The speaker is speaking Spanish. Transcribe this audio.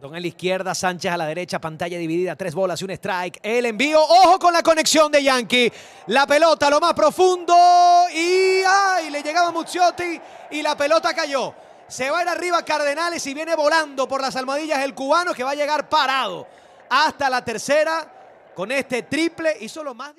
Don a la izquierda, Sánchez a la derecha, pantalla dividida, tres bolas y un strike. El envío, ojo con la conexión de Yankee. La pelota lo más profundo y ¡ay! le llegaba Muzziotti y la pelota cayó. Se va a ir arriba Cardenales y viene volando por las almohadillas el cubano que va a llegar parado hasta la tercera con este triple. Hizo lo más